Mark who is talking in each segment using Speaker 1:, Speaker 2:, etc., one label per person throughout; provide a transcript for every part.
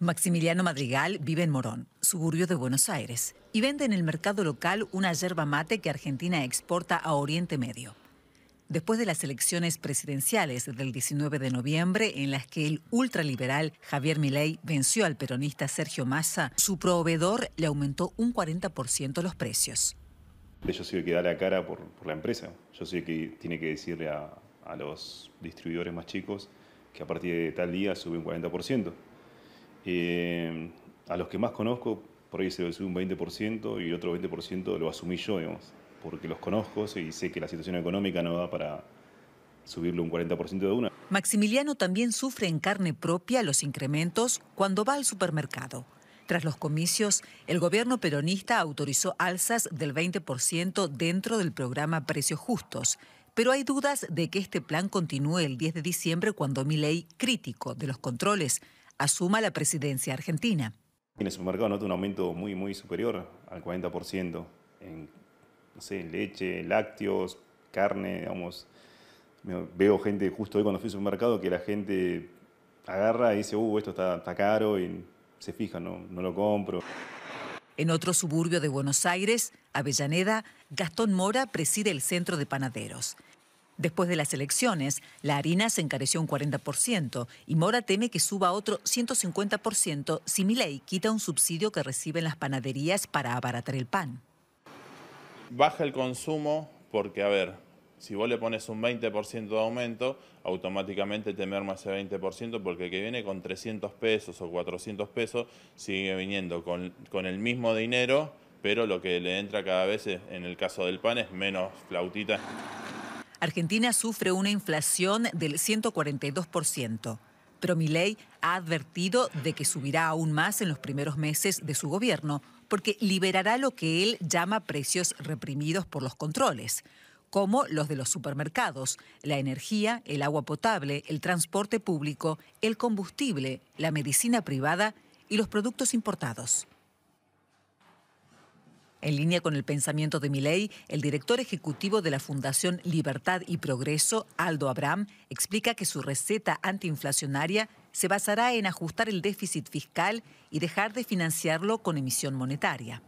Speaker 1: Maximiliano Madrigal vive en Morón, suburbio de Buenos Aires, y vende en el mercado local una yerba mate que Argentina exporta a Oriente Medio. Después de las elecciones presidenciales del 19 de noviembre, en las que el ultraliberal Javier Milei venció al peronista Sergio Massa, su proveedor le aumentó un 40% los precios.
Speaker 2: Yo soy que da la cara por, la empresa. Yo sé que tiene que decirle a, a los distribuidores más chicos que a partir de tal día sube un 40%. Eh, a los que más conozco, por ahí se sube un 20% y otro 20% lo asumí yo, digamos, porque los conozco y sé que la situación económica no da para subirle un 40% de una.
Speaker 1: Maximiliano también sufre en carne propia los incrementos cuando va al supermercado. Tras los comicios, el gobierno peronista autorizó alzas del 20% dentro del programa Precios Justos, pero hay dudas de que este plan continúe el 10 de diciembre cuando mi ley crítico de los controles, asuma la presidencia argentina.
Speaker 2: En el supermercado nota un aumento muy, muy superior al 40% en leche, lácteos, carne, digamos. Veo gente, justo hoy cuando fui al supermercado, que la gente agarra y dice, uh, esto está, está caro y se fija, no, no lo compro.
Speaker 1: En otro suburbio de Buenos Aires, Avellaneda, Gastón Mora preside el centro de panaderos. Después de las elecciones, la harina se encareció un 40% y Mora teme que suba otro 150% si Milei quita un subsidio que reciben las panaderías para abaratar el pan.
Speaker 2: Baja el consumo porque, a ver, si vos le pones un 20% de aumento, automáticamente te merma ese 20% porque el que viene con 300 pesos o 400 pesos sigue viniendo con, el mismo dinero, pero lo que le entra cada vez, en el caso del pan, es menos flautita.
Speaker 1: Argentina sufre una inflación del 142%, pero Milei ha advertido de que subirá aún más en los primeros meses de su gobierno porque liberará lo que él llama precios reprimidos por los controles como los de los supermercados, la energía, el agua potable, el transporte público, el combustible, la medicina privada y los productos importados. En línea con el pensamiento de Milei, el director ejecutivo de la Fundación Libertad y Progreso, Aldo Abraham, explica que su receta antiinflacionaria se basará en ajustar el déficit fiscal y dejar de financiarlo con emisión monetaria.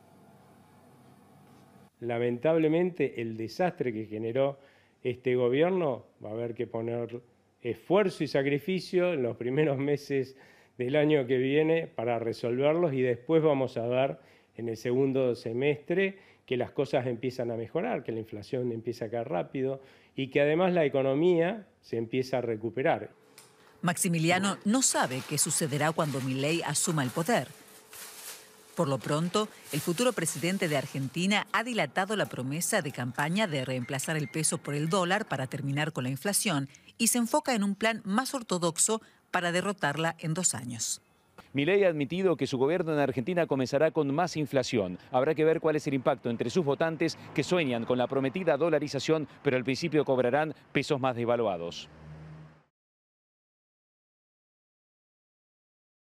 Speaker 3: Lamentablemente, el desastre que generó este gobierno va a haber que poner esfuerzo y sacrificio en los primeros meses del año que viene para resolverlos y después vamos a ver en el segundo semestre que las cosas empiezan a mejorar, que la inflación empieza a caer rápido y que además la economía se empieza a recuperar.
Speaker 1: Maximiliano no sabe qué sucederá cuando Milei asuma el poder. Por lo pronto, el futuro presidente de Argentina ha dilatado la promesa de campaña de reemplazar el peso por el dólar para terminar con la inflación y se enfoca en un plan más ortodoxo para derrotarla en dos años.
Speaker 3: Milei ha admitido que su gobierno en Argentina comenzará con más inflación. Habrá que ver cuál es el impacto entre sus votantes que sueñan con la prometida dolarización, pero al principio cobrarán pesos más devaluados.